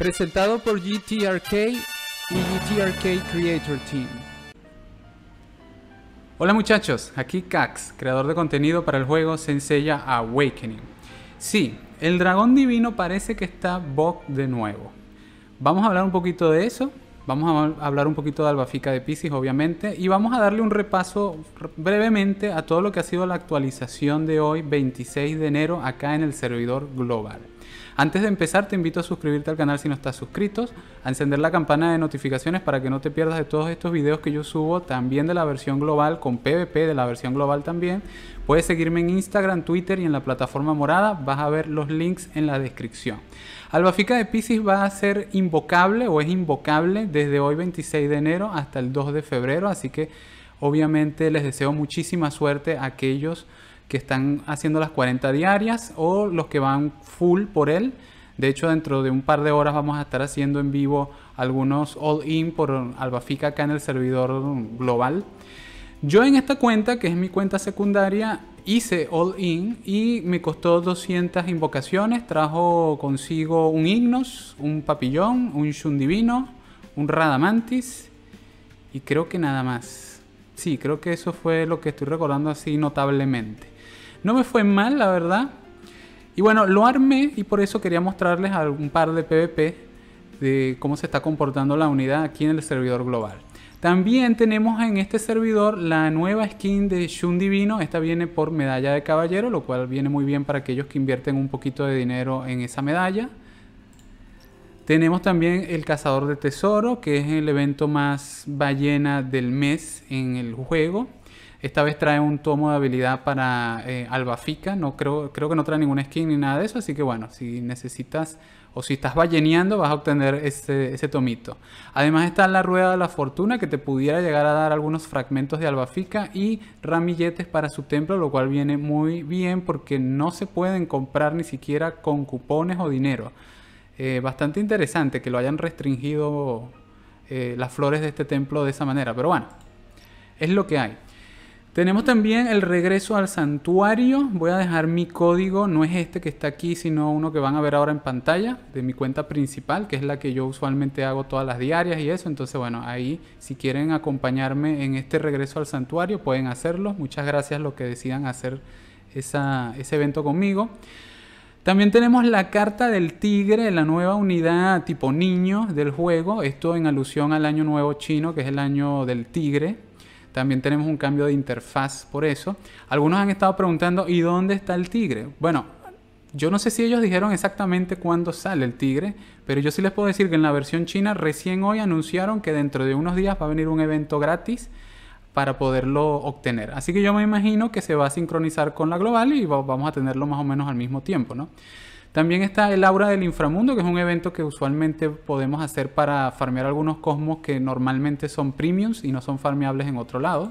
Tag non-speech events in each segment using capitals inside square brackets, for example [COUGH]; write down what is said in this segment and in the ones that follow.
presentado por GTRK y GTRK Creator Team. Hola muchachos, aquí Cax, creador de contenido para el juego Senseiya Awakening. Sí, el dragón divino parece que está bug de nuevo. Vamos a hablar un poquito de eso, vamos a hablar un poquito de Albafica de Pisces obviamente y vamos a darle un repaso brevemente a todo lo que ha sido la actualización de hoy 26 de enero acá en el servidor global. Antes de empezar, te invito a suscribirte al canal si no estás suscrito, a encender la campana de notificaciones para que no te pierdas de todos estos videos que yo subo, también de la versión global, con PvP de la versión global también. Puedes seguirme en Instagram, Twitter y en la plataforma morada, vas a ver los links en la descripción. Albafica de Pisces va a ser invocable o es invocable desde hoy 26 de enero hasta el 2 de febrero, así que obviamente les deseo muchísima suerte a aquellos que están haciendo las 40 diarias o los que van full por él. De hecho, dentro de un par de horas vamos a estar haciendo en vivo algunos all-in por Albafica acá en el servidor global. Yo en esta cuenta, que es mi cuenta secundaria, hice all-in y me costó 200 invocaciones. Trajo consigo un Ignos, un Papillón, un Shun Divino, un Radamantis y creo que nada más. Sí, creo que eso fue lo que estoy recordando así notablemente. No me fue mal, la verdad. Y bueno, lo armé y por eso quería mostrarles algún par de PvP de cómo se está comportando la unidad aquí en el servidor global. También tenemos en este servidor la nueva skin de Shun Divino. Esta viene por medalla de caballero, lo cual viene muy bien para aquellos que invierten un poquito de dinero en esa medalla. Tenemos también el cazador de tesoro, que es el evento más ballena del mes en el juego. Esta vez trae un tomo de habilidad para eh, Albafica. No creo, creo que no trae ningún skin ni nada de eso. Así que bueno, si necesitas o si estás balleneando vas a obtener ese, tomito. Además está la rueda de la fortuna que te pudiera llegar a dar algunos fragmentos de albafica y ramilletes para su templo, lo cual viene muy bien porque no se pueden comprar ni siquiera con cupones o dinero. Eh, bastante interesante que lo hayan restringido eh, las flores de este templo de esa manera, pero bueno, es lo que hay. Tenemos también el regreso al santuario. Voy a dejar mi código, no es este que está aquí, sino uno que van a ver ahora en pantalla de mi cuenta principal, que es la que yo usualmente hago todas las diarias y eso. Entonces, bueno, ahí si quieren acompañarme en este regreso al santuario, pueden hacerlo. Muchas gracias a los que decidan hacer ese evento conmigo. También tenemos la carta del tigre, la nueva unidad tipo niño del juego. Esto en alusión al año nuevo chino, que es el año del tigre también tenemos un cambio de interfaz por eso. Algunos han estado preguntando, ¿y dónde está el tigre? Bueno, yo no sé si ellos dijeron exactamente cuándo sale el tigre, pero yo sí les puedo decir que en la versión china recién hoy anunciaron que dentro de unos días va a venir un evento gratis para poderlo obtener. Así que yo me imagino que se va a sincronizar con la global y vamos a tenerlo más o menos al mismo tiempo, ¿no? También está el Aura del Inframundo, que es un evento que usualmente podemos hacer para farmear algunos cosmos que normalmente son premiums y no son farmeables en otro lado.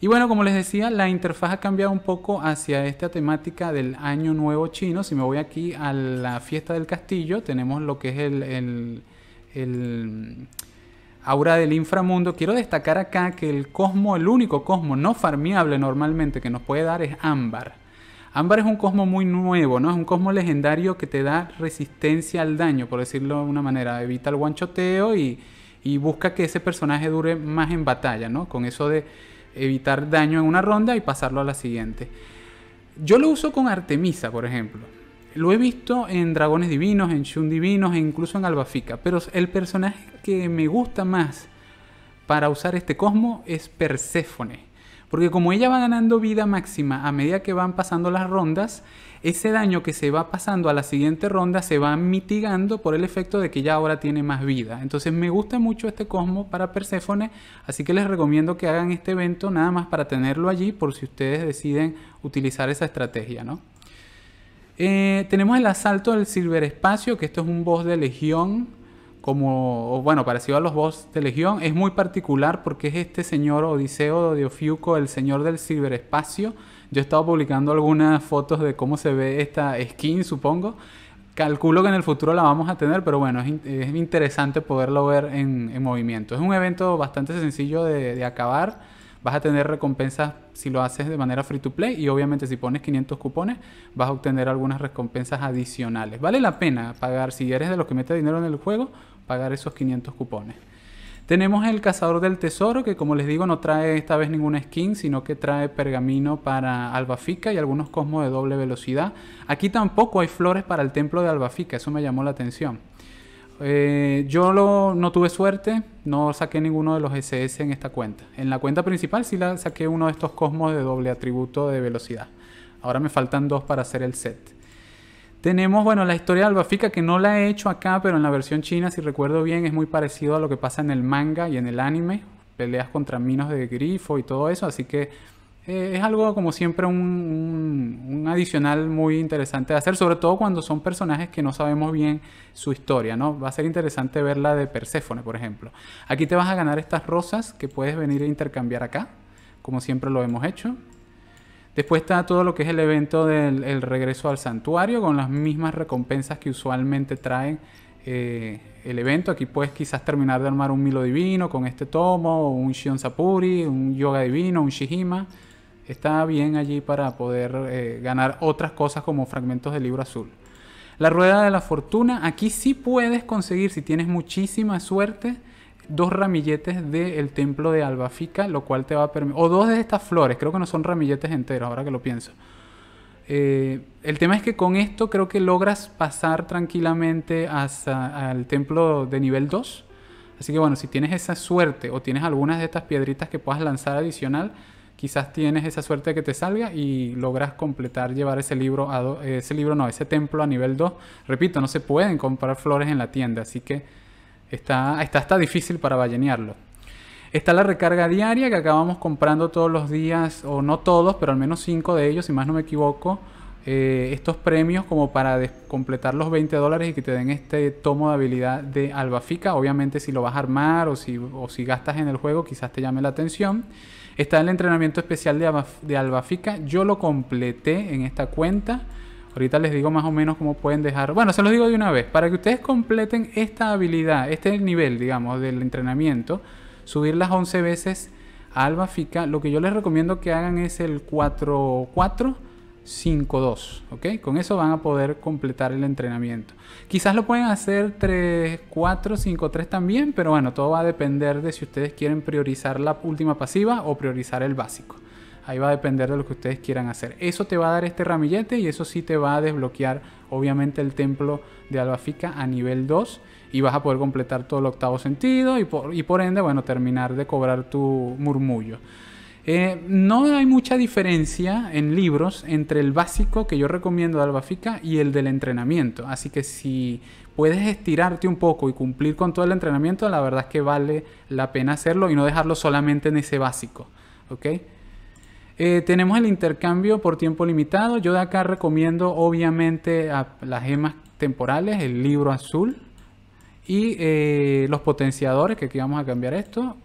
Y bueno, como les decía, la interfaz ha cambiado un poco hacia esta temática del Año Nuevo Chino. Si me voy aquí a la fiesta del castillo, tenemos lo que es el, aura del inframundo. Quiero destacar acá que el cosmo, el único cosmo no farmeable normalmente que nos puede dar es ámbar. Ámbar es un cosmo muy nuevo, ¿no? Es un cosmo legendario que te da resistencia al daño, por decirlo de una manera. Evita el guanchoteo y, y busca que ese personaje dure más en batalla, ¿no? Con eso de evitar daño en una ronda y pasarlo a la siguiente. Yo lo uso con Artemisa, por ejemplo. Lo he visto en Dragones Divinos, en Shun Divinos e incluso en Albafica. Pero el personaje que me gusta más para usar este cosmo es Perséfone. Porque como ella va ganando vida máxima a medida que van pasando las rondas, ese daño que se va pasando a la siguiente ronda se va mitigando por el efecto de que ya ahora tiene más vida. Entonces me gusta mucho este Cosmo para Perséfone, así que les recomiendo que hagan este evento nada más para tenerlo allí por si ustedes deciden utilizar esa estrategia, eh, tenemos el asalto del Silver que esto es un boss de Legión como, bueno, parecido a los boss de Legión, es muy particular porque es este señor Odiseo de Ofiuco, el señor del ciberespacio. Yo he estado publicando algunas fotos de cómo se ve esta skin, supongo. Calculo que en el futuro la vamos a tener, pero bueno, es, interesante poderlo ver en, movimiento. Es un evento bastante sencillo de, de acabar. Vas a tener recompensas si lo haces de manera free to play y obviamente si pones 500 cupones vas a obtener algunas recompensas adicionales. Vale la pena pagar si eres de los que mete dinero en el juego pagar esos 500 cupones. Tenemos el cazador del tesoro, que como les digo no trae esta vez ninguna skin, sino que trae pergamino para Albafica y algunos cosmos de doble velocidad. Aquí tampoco hay flores para el templo de Albafica, eso me llamó la atención. Eh, yo no tuve suerte, no saqué ninguno de los SS en esta cuenta. En la cuenta principal sí la saqué uno de estos cosmos de doble atributo de velocidad. Ahora me faltan dos para hacer el set. Tenemos, bueno, la historia de Fica, que no la he hecho acá, pero en la versión china, si recuerdo bien, es muy parecido a lo que pasa en el manga y en el anime. Peleas contra minos de grifo y todo eso, así que eh, es algo como siempre un, adicional muy interesante de hacer, sobre todo cuando son personajes que no sabemos bien su historia, ¿no? Va a ser interesante ver la de Perséfone, por ejemplo. Aquí te vas a ganar estas rosas que puedes venir a intercambiar acá, como siempre lo hemos hecho. Después está todo lo que es el evento del regreso al santuario con las mismas recompensas que usualmente traen eh, el evento. Aquí puedes quizás terminar de armar un Milo Divino con este tomo, un Shion Sapuri, un Yoga Divino, un Shihima. Está bien allí para poder eh, ganar otras cosas como fragmentos del libro azul. La rueda de la fortuna, aquí sí puedes conseguir, si tienes muchísima suerte, dos ramilletes del templo de Albafica, lo cual te va a permitir... O dos de estas flores, creo que no son ramilletes enteros, ahora que lo pienso. Eh, el tema es que con esto creo que logras pasar tranquilamente hasta al templo de nivel 2. Así que bueno, si tienes esa suerte o tienes algunas de estas piedritas que puedas lanzar adicional, quizás tienes esa suerte de que te salga y logras completar llevar ese libro a ese libro no, ese templo a nivel 2. Repito, no se pueden comprar flores en la tienda, así que Está, está, difícil para ballenearlo. Está la recarga diaria que acabamos comprando todos los días, o no todos, pero al menos cinco de ellos, si más no me equivoco, eh, estos premios como para completar los 20 dólares y que te den este tomo de habilidad de albafica. Obviamente si lo vas a armar o si, gastas en el juego quizás te llame la atención. Está el entrenamiento especial de, de albafica. Yo lo completé en esta cuenta. Ahorita les digo más o menos cómo pueden dejar. Bueno, se los digo de una vez. Para que ustedes completen esta habilidad, este nivel, digamos, del entrenamiento, subir las 11 veces a Alba Fica, lo que yo les recomiendo que hagan es el 4-4-5-2. ¿Ok? Con eso van a poder completar el entrenamiento. Quizás lo pueden hacer 3-4-5-3 también, pero bueno, todo va a depender de si ustedes quieren priorizar la última pasiva o priorizar el básico. Ahí va a depender de lo que ustedes quieran hacer. Eso te va a dar este ramillete y eso sí te va a desbloquear obviamente el templo de Albafica a nivel 2 y vas a poder completar todo el octavo sentido y por, por ende, bueno, terminar de cobrar tu murmullo. Eh, no hay mucha diferencia en libros entre el básico que yo recomiendo de Albafica y el del entrenamiento. Así que si puedes estirarte un poco y cumplir con todo el entrenamiento, la verdad es que vale la pena hacerlo y no dejarlo solamente en ese básico. ¿Ok? Eh, tenemos el intercambio por tiempo limitado. Yo de acá recomiendo obviamente las gemas temporales, el libro azul y eh, los potenciadores, que aquí vamos a cambiar esto.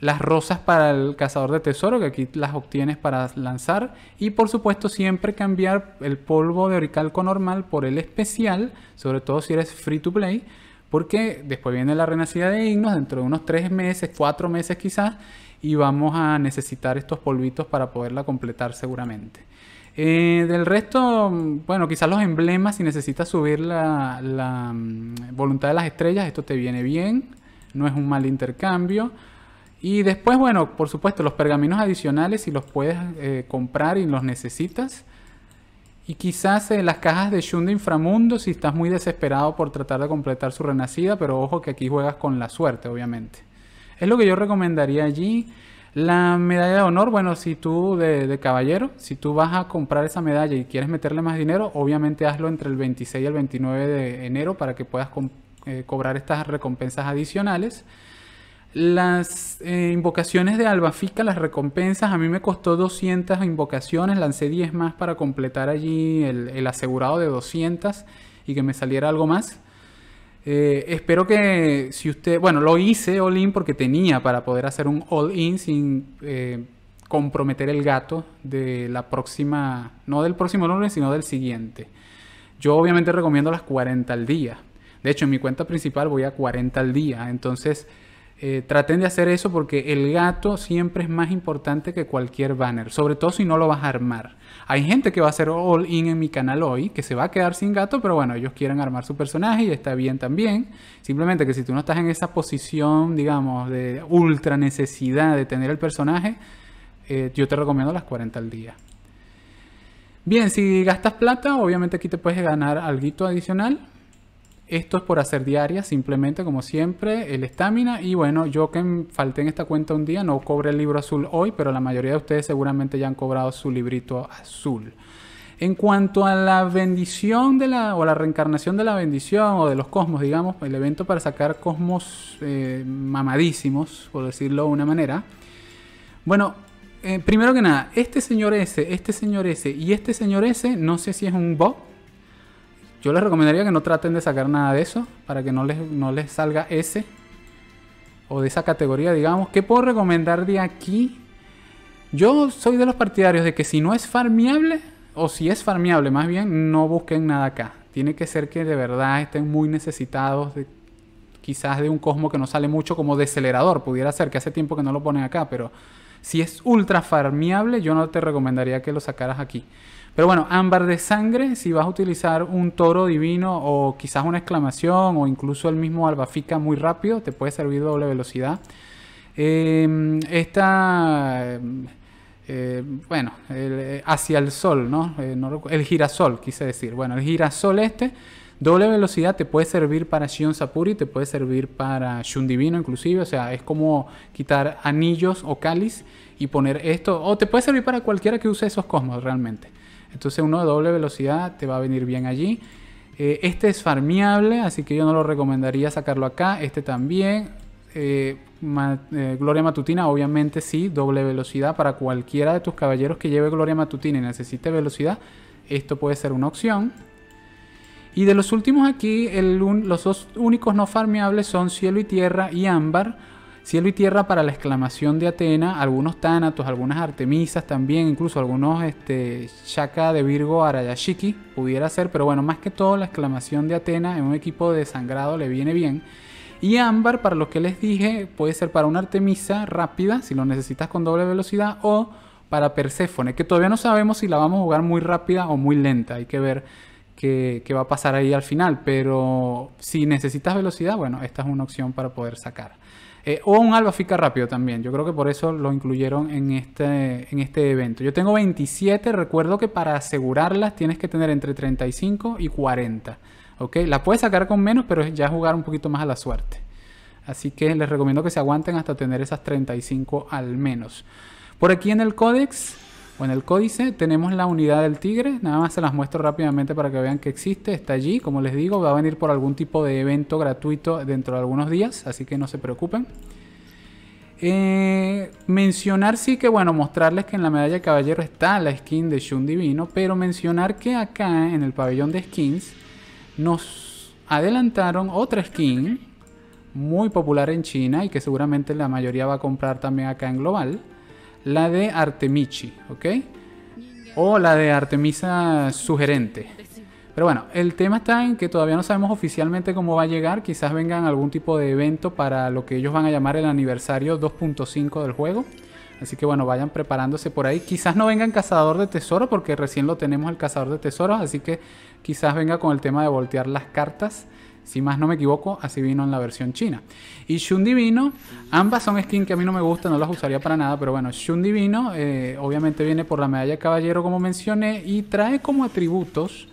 Las rosas para el cazador de tesoro, que aquí las obtienes para lanzar. Y por supuesto siempre cambiar el polvo de oricalco normal por el especial, sobre todo si eres free to play. Porque después viene la renacida de Ignos dentro de unos 3 meses, 4 meses quizás, y vamos a necesitar estos polvitos para poderla completar seguramente. Eh, del resto, mm, bueno, quizás los emblemas, si necesitas subir la, mm, voluntad de las estrellas, esto te viene bien, no es un mal intercambio. Y después, bueno, por supuesto, los pergaminos adicionales, si los puedes eh, comprar y los necesitas. Y quizás eh, las cajas de Shun Inframundo, si estás muy desesperado por tratar de completar su renacida, pero ojo que aquí juegas con la suerte, obviamente. Es lo que yo recomendaría allí. La medalla de honor, bueno, si tú de, caballero, si tú vas a comprar esa medalla y quieres meterle más dinero, obviamente hazlo entre el 26 y el 29 de enero para que puedas eh, cobrar estas recompensas adicionales. Las eh, invocaciones de Albafica, las recompensas, a mí me costó 200 invocaciones, lancé 10 más para completar allí el, el asegurado de 200 y que me saliera algo más. Eh, espero que si usted, bueno, lo hice all-in porque tenía para poder hacer un all-in sin eh, comprometer el gato de la próxima, no del próximo lunes, sino del siguiente. Yo obviamente recomiendo las 40 al día. De hecho, en mi cuenta principal voy a 40 al día. Entonces, eh, traten de hacer eso porque el gato siempre es más importante que cualquier banner, sobre todo si no lo vas a armar. Hay gente que va a hacer all in en mi canal hoy, que se va a quedar sin gato, pero bueno, ellos quieren armar su personaje y está bien también. Simplemente que si tú no estás en esa posición, digamos, de ultra necesidad de tener el personaje, eh, yo te recomiendo las 40 al día. Bien, si gastas plata, obviamente aquí te puedes ganar algo adicional. Esto es por hacer diaria, simplemente como siempre, el estamina. Y bueno, yo que falté en esta cuenta un día, no cobré el libro azul hoy, pero la mayoría de ustedes seguramente ya han cobrado su librito azul. En cuanto a la bendición de la, o la reencarnación de la bendición o de los cosmos, digamos, el evento para sacar cosmos eh, mamadísimos, por decirlo de una manera. Bueno, eh, primero que nada, este señor S, este señor S y este señor S, no sé si es un bot yo les recomendaría que no traten de sacar nada de eso para que no les, salga ese o de esa categoría, digamos. ¿Qué puedo recomendar de aquí? Yo soy de los partidarios de que si no es farmeable, o si es farmeable más bien, no busquen nada acá. Tiene que ser que de verdad estén muy necesitados, quizás de un cosmo que no sale mucho como decelerador, pudiera ser, que hace tiempo que no lo ponen acá, pero si es ultra farmeable, yo no te recomendaría que lo sacaras aquí. Pero bueno, ámbar de sangre, si vas a utilizar un toro divino o quizás una exclamación o incluso el mismo albafica muy rápido, te puede servir doble velocidad. Em, esta, eh, bueno, eh, hacia el sol, ¿no? Eh, el girasol, quise decir. Bueno, el girasol este, doble velocidad, te puede servir para Shion Sapuri, te puede servir para Shun Divino inclusive, o sea, es como quitar anillos o cáliz y poner esto, o te puede servir para cualquiera que use esos cosmos realmente. Entonces uno de doble velocidad te va a venir bien allí. Eh, este es farmeable, así que yo no lo recomendaría sacarlo acá. Este también. Eh, eh, Gloria Matutina, obviamente sí, doble velocidad para cualquiera de tus caballeros que lleve Gloria Matutina y necesite velocidad. Esto puede ser una opción. Y de los últimos aquí, los dos únicos no farmeables son Cielo y Tierra y Ámbar cielo y tierra para la exclamación de Atena, algunos tánatos, algunas artemisas también, incluso algunos este, Shaka de Virgo Arayashiki pudiera ser, pero bueno, más que todo la exclamación de Atena en un equipo de sangrado le viene bien. Y ámbar, para lo que les dije, puede ser para una artemisa rápida, si lo necesitas con doble velocidad, o para Perséfone, que todavía no sabemos si la vamos a jugar muy rápida o muy lenta, hay que ver qué, qué va a pasar ahí al final, pero si necesitas velocidad, bueno, esta es una opción para poder sacar. Eh, o un alba fica rápido también. Yo creo que por eso lo incluyeron en este, en este evento. Yo tengo 27. Recuerdo que para asegurarlas tienes que tener entre 35 y 40. ¿ok? La puedes sacar con menos, pero ya jugar un poquito más a la suerte. Así que les recomiendo que se aguanten hasta tener esas 35 al menos. Por aquí en el códex bueno, el códice tenemos la unidad del tigre, nada más se las muestro rápidamente para que vean que existe, está allí, como les digo, va a venir por algún tipo de evento gratuito dentro de algunos días, así que no se preocupen. Eh, mencionar sí que, bueno, mostrarles que en la medalla de caballero está la skin de Shun Divino, pero mencionar que acá en el pabellón de skins nos adelantaron otra skin muy popular en China y que seguramente la mayoría va a comprar también acá en global la de Artemichi, ¿ok? O la de Artemisa sugerente. Pero bueno, el tema está en que todavía no sabemos oficialmente cómo va a llegar. Quizás vengan algún tipo de evento para lo que ellos van a llamar el aniversario 2.5 del juego. Así que bueno, vayan preparándose por ahí. Quizás no vengan cazador de tesoro porque recién lo tenemos el cazador de tesoros. Así que quizás venga con el tema de voltear las cartas. Si más no me equivoco, así vino en la versión china. Y Shun Divino, ambas son skins que a mí no me gustan, no las usaría para nada, pero bueno, Shun Divino eh, obviamente viene por la medalla de caballero como mencioné y trae como atributos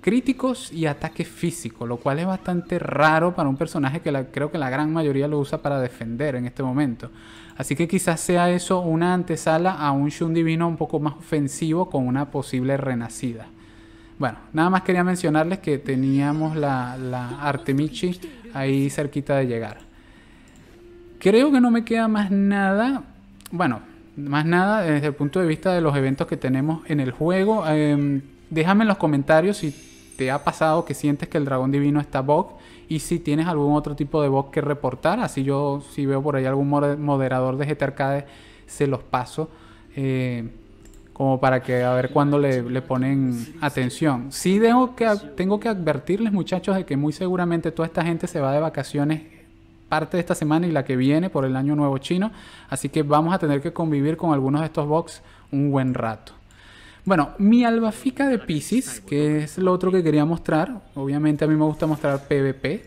críticos y ataque físico, lo cual es bastante raro para un personaje que creo que la gran mayoría lo usa para defender en este momento. Así que quizás sea eso una antesala a un Shun Divino un poco más ofensivo con una posible renacida. Bueno, nada más quería mencionarles que teníamos la, Artemichi ahí cerquita de llegar. Creo que no me queda más nada. Bueno, más nada desde el punto de vista de los eventos que tenemos en el juego. Em, déjame en los comentarios si te ha pasado que sientes que el dragón divino está bug y si tienes algún otro tipo de bug que reportar. Así yo, si veo por ahí algún moderador de Arcade se los paso. Eh, como para que a ver cuándo le, ponen atención. Sí tengo que, tengo que advertirles muchachos de que muy seguramente toda esta gente se va de vacaciones parte de esta semana y la que viene por el año nuevo chino, así que vamos a tener que convivir con algunos de estos box un buen rato. Bueno, mi albafica de Pisces, que es lo otro que quería mostrar, obviamente a mí me gusta mostrar PvP,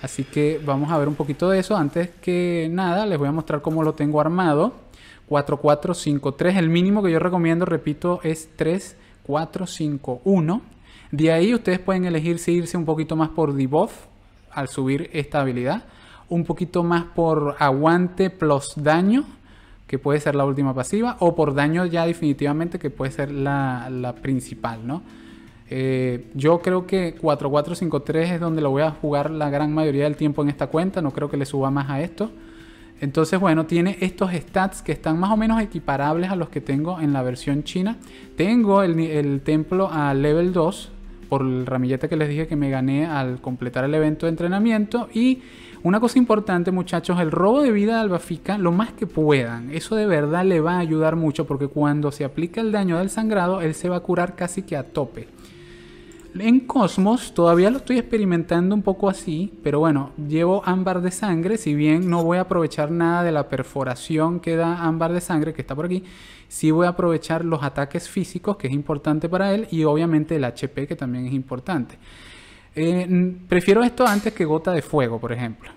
así que vamos a ver un poquito de eso. Antes que nada, les voy a mostrar cómo lo tengo armado. 4453. El mínimo que yo recomiendo, repito, es 3451. De ahí ustedes pueden elegir si irse un poquito más por debuff al subir esta habilidad, un poquito más por aguante plus daño, que puede ser la última pasiva, o por daño ya definitivamente, que puede ser la, principal, ¿no? Eh, yo creo que 4453 es donde lo voy a jugar la gran mayoría del tiempo en esta cuenta, no creo que le suba más a esto. Entonces, bueno, tiene estos stats que están más o menos equiparables a los que tengo en la versión china. Tengo el, templo a level 2 por el ramillete que les dije que me gané al completar el evento de entrenamiento. Y una cosa importante, muchachos, el robo de vida de Albafica, lo más que puedan. Eso de verdad le va a ayudar mucho porque cuando se aplica el daño del sangrado, él se va a curar casi que a tope en Cosmos todavía lo estoy experimentando un poco así, pero bueno, llevo ámbar de sangre, si bien no voy a aprovechar nada de la perforación que da ámbar de sangre, que está por aquí, sí voy a aprovechar los ataques físicos, que es importante para él, y obviamente el HP, que también es importante. Eh, prefiero esto antes que gota de fuego, por ejemplo.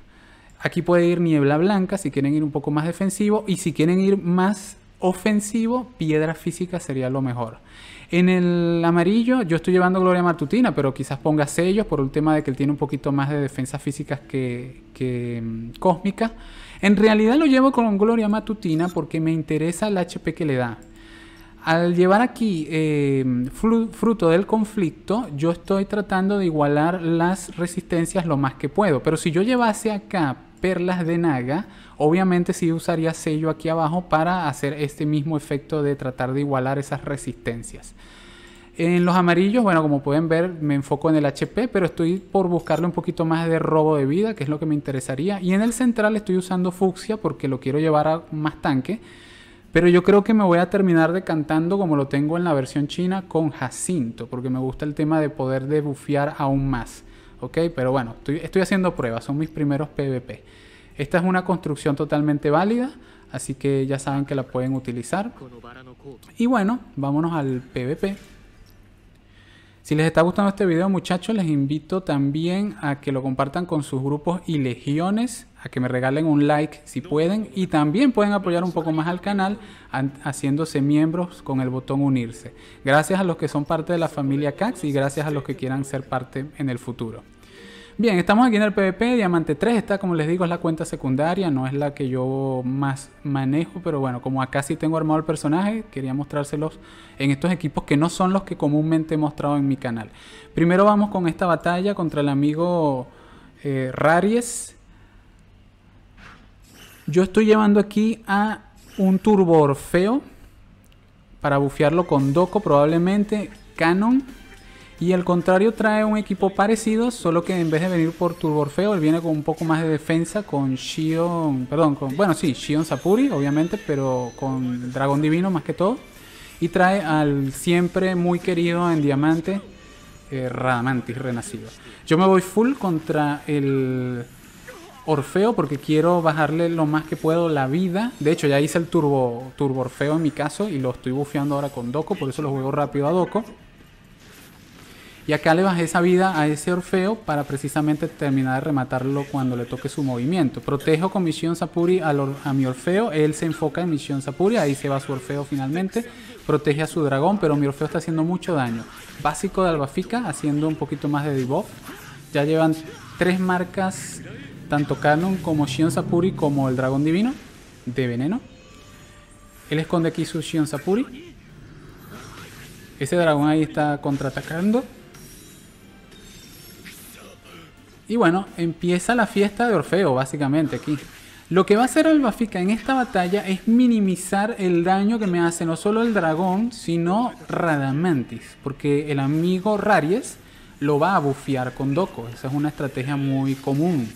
Aquí puede ir niebla blanca, si quieren ir un poco más defensivo, y si quieren ir más ofensivo, piedra física sería lo mejor. En el amarillo yo estoy llevando Gloria Matutina, pero quizás ponga sellos por el tema de que él tiene un poquito más de defensa físicas que, mm, cósmica. En realidad lo llevo con Gloria Matutina porque me interesa el HP que le da. Al llevar aquí eh, fruto del conflicto, yo estoy tratando de igualar las resistencias lo más que puedo. Pero si yo llevase acá perlas de naga. Obviamente sí usaría sello aquí abajo para hacer este mismo efecto de tratar de igualar esas resistencias. En los amarillos, bueno, como pueden ver, me enfoco en el HP, pero estoy por buscarle un poquito más de robo de vida, que es lo que me interesaría. Y en el central estoy usando fucsia porque lo quiero llevar a más tanque. Pero yo creo que me voy a terminar decantando como lo tengo en la versión china con Jacinto, porque me gusta el tema de poder debufear aún más. ¿ok? Pero bueno, estoy, haciendo pruebas, son mis primeros PVP. Esta es una construcción totalmente válida, así que ya saben que la pueden utilizar. Y bueno, vámonos al PVP. Si les está gustando este video muchachos, les invito también a que lo compartan con sus grupos y legiones que me regalen un like si pueden y también pueden apoyar un poco más al canal haciéndose miembros con el botón unirse. Gracias a los que son parte de la familia CAX y gracias a los que quieran ser parte en el futuro. Bien, estamos aquí en el PvP, Diamante 3, está como les digo es la cuenta secundaria, no es la que yo más manejo, pero bueno, como acá sí tengo armado el personaje, quería mostrárselos en estos equipos que no son los que comúnmente he mostrado en mi canal. Primero vamos con esta batalla contra el amigo eh, Raries, yo estoy llevando aquí a un Turbo Orfeo para bufearlo con Doco probablemente, Canon. Y al contrario trae un equipo parecido, solo que en vez de venir por Turbo Orfeo, él viene con un poco más de defensa con Shion, perdón, con, bueno sí, Shion Sapuri obviamente, pero con Dragón Divino más que todo. Y trae al siempre muy querido en Diamante, eh, Radamantis Renacido. Yo me voy full contra el Orfeo porque quiero bajarle lo más que puedo la vida. De hecho, ya hice el turbo, turbo Orfeo en mi caso y lo estoy bufeando ahora con Doco, por eso lo juego rápido a Doco. Y acá le bajé esa vida a ese Orfeo para precisamente terminar de rematarlo cuando le toque su movimiento. Protejo con Misión Sapuri a, mi Orfeo. Él se enfoca en Misión Sapuri. Ahí se va su Orfeo finalmente. Protege a su dragón, pero mi Orfeo está haciendo mucho daño. Básico de Albafica, haciendo un poquito más de debuff. Ya llevan tres marcas tanto Canon como Shion Sapuri como el dragón divino de veneno. Él esconde aquí su Shion Sapuri. Ese dragón ahí está contraatacando. Y bueno, empieza la fiesta de Orfeo, básicamente aquí. Lo que va a hacer el Bafica en esta batalla es minimizar el daño que me hace no solo el dragón, sino Radamantis. Porque el amigo Raries lo va a bufear con Doco. Esa es una estrategia muy común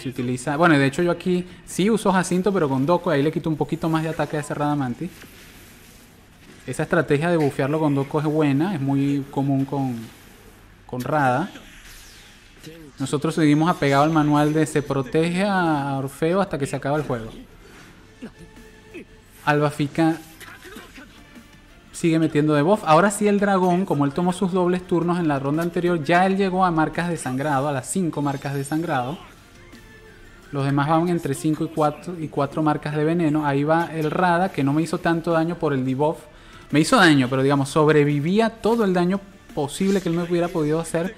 se utiliza. Bueno, de hecho yo aquí sí uso Jacinto, pero con Doco. Ahí le quito un poquito más de ataque a ese Radamanti. Esa estrategia de bufearlo con Doco es buena. Es muy común con, con Rada. Nosotros seguimos apegado al manual de se protege a Orfeo hasta que se acaba el juego. Albafica sigue metiendo de buff. Ahora sí el dragón, como él tomó sus dobles turnos en la ronda anterior, ya él llegó a marcas de sangrado, a las 5 marcas de sangrado. Los demás van entre 5 y 4 y cuatro marcas de veneno. Ahí va el Rada, que no me hizo tanto daño por el debuff. Me hizo daño, pero digamos, sobrevivía todo el daño posible que él me hubiera podido hacer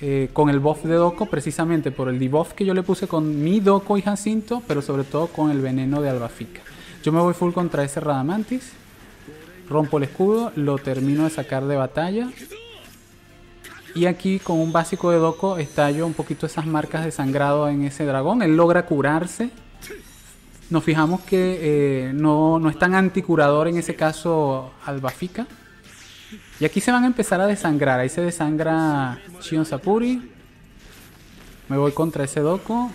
eh, con el buff de Doco, precisamente por el debuff que yo le puse con mi Doco y Jacinto, pero sobre todo con el veneno de Albafica. Yo me voy full contra ese Radamantis. Rompo el escudo, lo termino de sacar de batalla. Y aquí con un básico de Doco estalló un poquito esas marcas de sangrado en ese dragón. Él logra curarse. Nos fijamos que eh, no, no es tan anticurador en ese caso Albafica. Y aquí se van a empezar a desangrar. Ahí se desangra Shion Sapuri. Me voy contra ese Doco.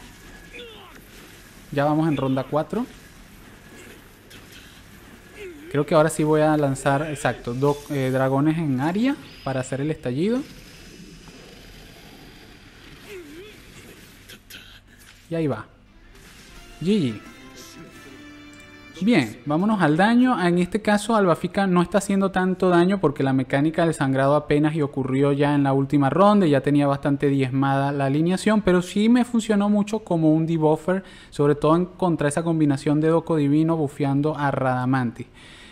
Ya vamos en ronda 4. Creo que ahora sí voy a lanzar, exacto, dos eh, dragones en área para hacer el estallido. Y ahí va. GG. Bien, vámonos al daño. Ah, en este caso, Albafica no está haciendo tanto daño porque la mecánica del sangrado apenas y ocurrió ya en la última ronda. Ya tenía bastante diezmada la alineación, pero sí me funcionó mucho como un debuffer, sobre todo en contra esa combinación de Doco Divino bufeando a Radamanti.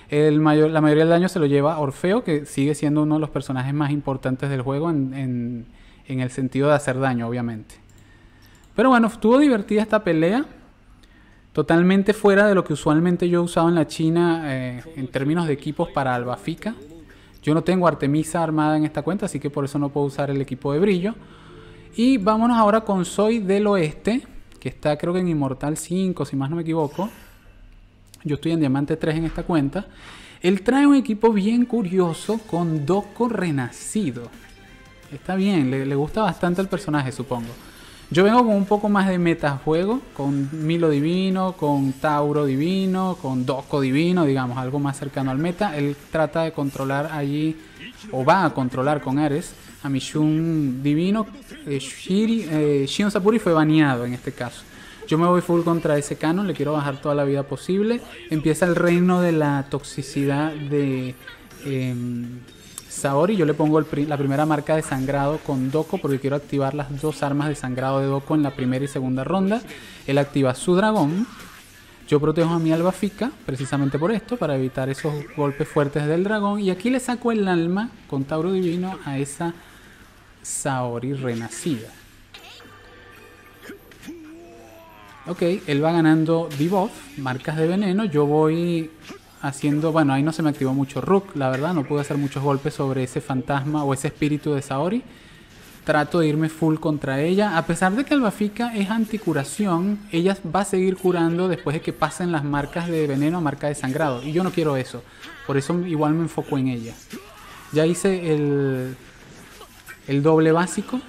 El la mayoría del daño se lo lleva Orfeo, que sigue siendo uno de los personajes más importantes del juego en el sentido de hacer daño, obviamente. Pero bueno, estuvo divertida esta pelea. Totalmente fuera de lo que usualmente yo he usado en la China eh, en términos de equipos para Albafica. Yo no tengo Artemisa armada en esta cuenta, así que por eso no puedo usar el equipo de brillo. Y vámonos ahora con Soy del Oeste, que está creo que en Inmortal 5, si más no me equivoco. Yo estoy en Diamante 3 en esta cuenta. Él trae un equipo bien curioso con Doco Renacido. Está bien, le gusta bastante el personaje, supongo. Yo vengo con un poco más de juego, con Milo Divino, con Tauro Divino, con Doko Divino, digamos, algo más cercano al meta. Él trata de controlar allí, o va a controlar con Ares, a mi Divino. Eh, Shiri, eh, Shion Sapuri fue baneado en este caso. Yo me voy full contra ese canon, le quiero bajar toda la vida posible. Empieza el reino de la toxicidad de... Em, Saori, yo le pongo la primera marca de sangrado con Doko porque quiero activar las dos armas de sangrado de Doko en la primera y segunda ronda. Él activa su dragón. Yo protejo a mi alba fica precisamente por esto, para evitar esos golpes fuertes del dragón. Y aquí le saco el alma con Tauro Divino a esa Saori renacida. Ok, él va ganando debuff, marcas de veneno. Yo voy haciendo, bueno, ahí no se me activó mucho Rook, la verdad, no pude hacer muchos golpes sobre ese fantasma o ese espíritu de Saori. Trato de irme full contra ella. A pesar de que Albafica es anticuración, ella va a seguir curando después de que pasen las marcas de veneno a marca de sangrado. Y yo no quiero eso. Por eso igual me enfoco en ella. Ya hice el, el doble básico.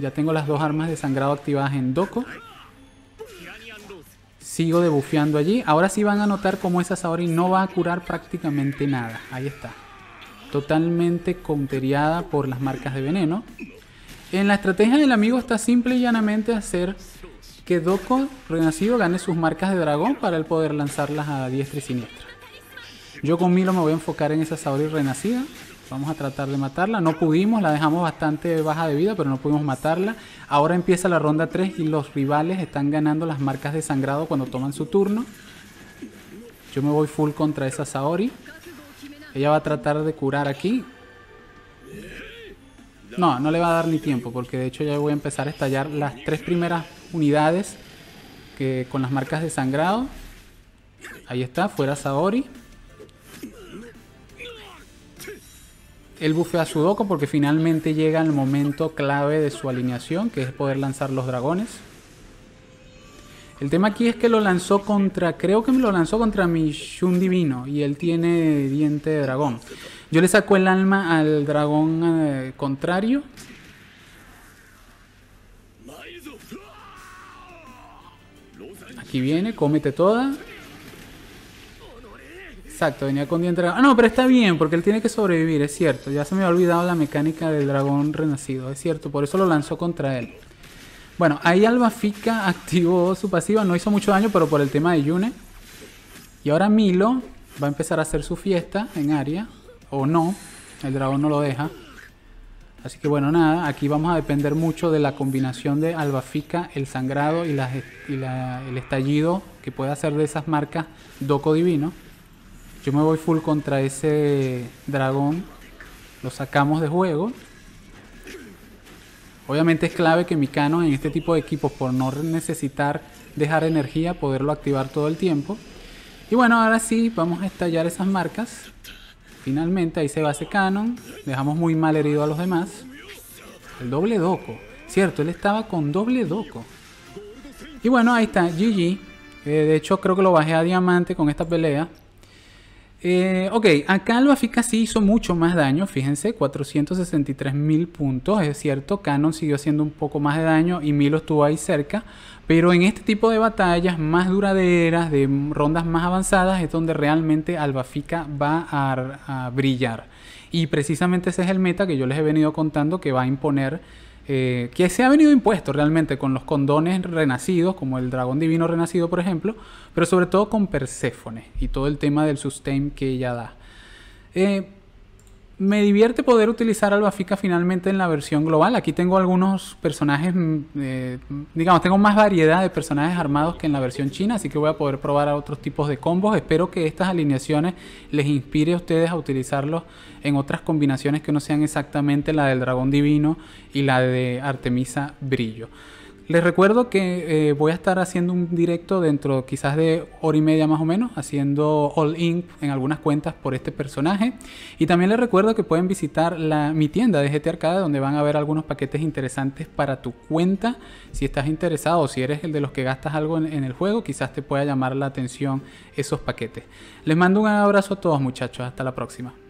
Ya tengo las dos armas de sangrado activadas en Doco sigo debufeando allí. Ahora sí van a notar cómo esa Saori no va a curar prácticamente nada. Ahí está. Totalmente conteriada por las marcas de veneno. En la estrategia del amigo está simple y llanamente hacer que Doko Renacido gane sus marcas de dragón para el poder lanzarlas a diestra y siniestra. Yo con Milo me voy a enfocar en esa Saori Renacida Vamos a tratar de matarla. No pudimos, la dejamos bastante baja de vida, pero no pudimos matarla. Ahora empieza la ronda 3 y los rivales están ganando las marcas de sangrado cuando toman su turno. Yo me voy full contra esa Saori. Ella va a tratar de curar aquí. No, no le va a dar ni tiempo, porque de hecho ya voy a empezar a estallar las tres primeras unidades que, con las marcas de sangrado. Ahí está, fuera Saori. Él bufea a Sudoku porque finalmente llega el momento clave de su alineación, que es poder lanzar los dragones. El tema aquí es que lo lanzó contra, creo que lo lanzó contra mi Shun Divino y él tiene diente de dragón. Yo le saco el alma al dragón eh, contrario. Aquí viene, cómete toda. Exacto, venía con Dientra. Ah, no, pero está bien, porque él tiene que sobrevivir, es cierto. Ya se me ha olvidado la mecánica del dragón renacido, es cierto. Por eso lo lanzó contra él. Bueno, ahí Albafica [LAUGHS] activó su pasiva, no hizo mucho daño, pero por el tema de Yune. Y ahora Milo va a empezar a hacer su fiesta en área, o no, el dragón no lo deja. Así que bueno, nada, aquí vamos a depender mucho de la combinación de Albafica, el sangrado y, el estallido que puede hacer de esas marcas Doco Divino. Yo me voy full contra ese dragón. Lo sacamos de juego. Obviamente es clave que mi canon en este tipo de equipos, por no necesitar dejar energía, poderlo activar todo el tiempo. Y bueno, ahora sí, vamos a estallar esas marcas. Finalmente, ahí se va ese canon. Dejamos muy mal herido a los demás. El doble doco. Cierto, él estaba con doble doco. Y bueno, ahí está, GG. Eh, de hecho, creo que lo bajé a diamante con esta pelea. Eh, ok, acá Albafica sí hizo mucho más daño, fíjense, 463 mil puntos, es cierto, Canon siguió haciendo un poco más de daño y Milo estuvo ahí cerca, pero en este tipo de batallas más duraderas, de rondas más avanzadas, es donde realmente Albafica va a brillar. Y precisamente ese es el meta que yo les he venido contando que va a imponer eh, que se ha venido impuesto realmente con los condones renacidos, como el dragón divino renacido, por ejemplo, pero sobre todo con Perséfone y todo el tema del sustain que ella da. Eh, me divierte poder utilizar Albafica finalmente en la versión global. Aquí tengo algunos personajes, mm, eh, digamos, tengo más variedad de personajes armados que en la versión china, así que voy a poder probar a otros tipos de combos. Espero que estas alineaciones les inspire a ustedes a utilizarlos en otras combinaciones que no sean exactamente la del dragón divino y la de Artemisa Brillo. Les recuerdo que eh, voy a estar haciendo un directo dentro quizás de hora y media más o menos, haciendo all in en algunas cuentas por este personaje. Y también les recuerdo que pueden visitar mi tienda de GT Arcade donde van a ver algunos paquetes interesantes para tu cuenta. Si estás interesado o si eres el de los que gastas algo en el juego, quizás te pueda llamar la atención esos paquetes. Les mando un abrazo a todos muchachos, hasta la próxima.